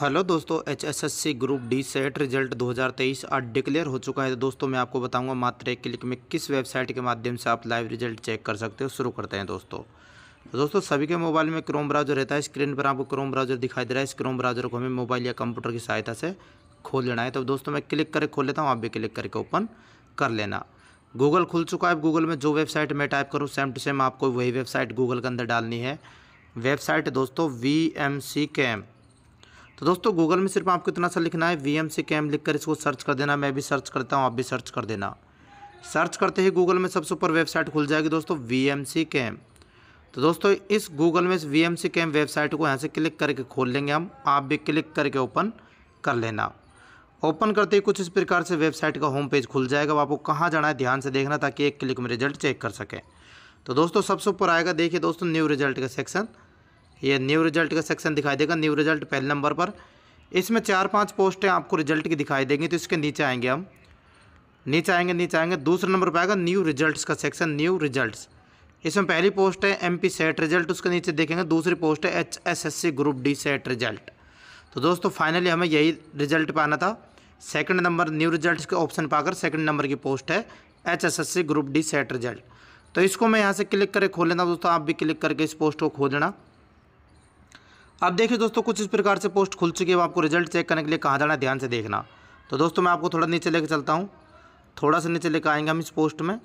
hello दोस्तों H S S C group D set result 2023 आज declare हो चुका है तो दोस्तों मैं आपको बताऊंगा मात्र एक क्लिक में किस वेबसाइट के माध्यम से आप लाइव रिजल्ट चेक कर सकते हो शुरू करते हैं दोस्तों तो दोस्तों सभी के मोबाइल में क्रोम ब्राउजर रहता है स्क्रीन पर आपको क्रोम ब्राउजर दिखाई दे रहा है इस क्रोम ब्राउजर को हमें मोबाइल या कंप्यूटर की सहायता से खोल लेना है तो दोस्तों मैं क्लिक करके खोल लेता हूँ आप भी क्लिक करके ओपन कर लेना गूगल खुल चुका है गूगल में जो वेबसाइट मैं टाइप करूँ सेम टू सेम आपको वही वेबसाइट गूगल के अंदर डालनी है वेबसाइट दोस्तों वी एम सी कैम्प तो दोस्तों गूगल में सिर्फ आपको इतना सा लिखना है वी एम सी कैम लिख कर इसको सर्च कर देना मैं भी सर्च करता हूँ आप भी सर्च कर देना सर्च करते ही गूगल में सबसे ऊपर वेबसाइट खुल जाएगी दोस्तों वी एम सी कैम तो दोस्तों इस गूगल में V M C cam website को यहाँ से क्लिक करके खोल लेंगे हम आप भी क्लिक करके ओपन कर लेना ओपन करते ही कुछ इस प्रकार से वेबसाइट का होम पेज खुल जाएगा आपको कहाँ जाना है ध्यान से देखना ताकि एक क्लिक में रिजल्ट चेक कर सकें तो दोस्तों सबसे ऊपर आएगा देखिए दोस्तों न्यू रिजल्ट का सेक्शन ये न्यू रिजल्ट का सेक्शन दिखाई देगा न्यू रिजल्ट पहले नंबर पर इसमें चार पांच पोस्टें आपको रिजल्ट की दिखाई देंगी तो इसके नीचे आएंगे हम नीचे आएंगे नीचे आएंगे दूसरे नंबर पर आएगा न्यू रिजल्ट्स का सेक्शन न्यू रिजल्ट्स इसमें पहली पोस्ट है एम पी सेट रिजल्ट उसके नीचे देखेंगे दूसरी पोस्ट है H S S C group D set result तो दोस्तों फाइनली हमें यही रिजल्ट पाना था सेकंड नंबर न्यू रिजल्ट के ऑप्शन पाकर सेकंड नंबर की पोस्ट है H S S C group D set result तो इसको मैं यहाँ से क्लिक करके खोल लेना दोस्तों आप भी क्लिक करके इस पोस्ट को खोलना अब देखिए दोस्तों कुछ इस प्रकार से पोस्ट खुल चुकी है आपको रिजल्ट चेक करने के लिए कहाँ जाना है ध्यान से देखना तो दोस्तों मैं आपको थोड़ा नीचे लेकर चलता हूँ थोड़ा सा नीचे लेकर आएंगे हम इस पोस्ट में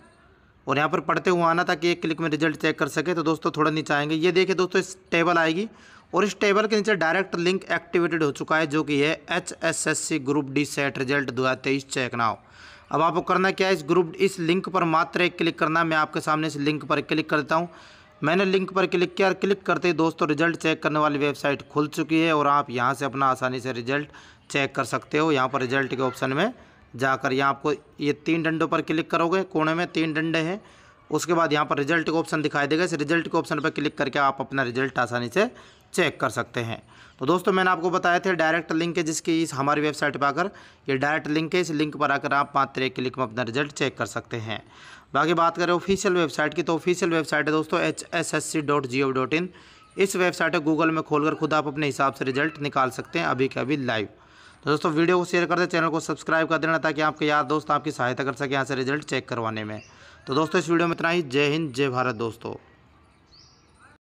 और यहाँ पर पढ़ते हुए आना ताकि एक क्लिक में रिजल्ट चेक कर सके तो दोस्तों थोड़ा नीचे आएंगे ये देखिए दोस्तों इस टेबल आएगी और इस टेबल के नीचे डायरेक्ट लिंक एक्टिवेटेड हो चुका है जो कि है H S S C group D set result दो हज़ार तेईस चेक नाउ अब आपको करना क्या है इस ग्रुप इस लिंक पर मात्र एक क्लिक करना मैं आपके सामने इस लिंक पर क्लिक करता हूँ मैंने लिंक पर क्लिक किया और क्लिक करते ही दोस्तों रिजल्ट चेक करने वाली वेबसाइट खुल चुकी है और आप यहाँ से अपना आसानी से रिजल्ट चेक कर सकते हो यहाँ पर रिजल्ट के ऑप्शन में जाकर यहाँ आपको ये तीन डंडों पर क्लिक करोगे कोने में तीन डंडे हैं उसके बाद यहाँ पर रिजल्ट का ऑप्शन दिखाई देगा इस रिजल्ट के ऑप्शन पर क्लिक करके आप अपना रिजल्ट आसानी से चेक कर सकते हैं तो दोस्तों मैंने आपको बताया थे डायरेक्ट लिंक है जिसकी इस हमारी वेबसाइट पर आकर ये डायरेक्ट लिंक है इस लिंक पर आकर आप मात्र एक क्लिक में अपना रिजल्ट चेक कर सकते हैं बाकी बात करें ऑफिशियल वेबसाइट की तो ऑफिशियल वेबसाइट है दोस्तों H S S C dot G O dot in इस वेबसाइट को गूगल में खोलकर खुद आप अपने हिसाब से रिजल्ट निकाल सकते हैं अभी के अभी लाइव तो दोस्तों वीडियो को शेयर कर दें चैनल को सब्सक्राइब कर देना ताकि आपके यार दोस्त आपकी सहायता कर सके यहाँ से रिजल्ट चेक करवाने में तो दोस्तों इस वीडियो में इतना ही जय हिंद जय भारत दोस्तों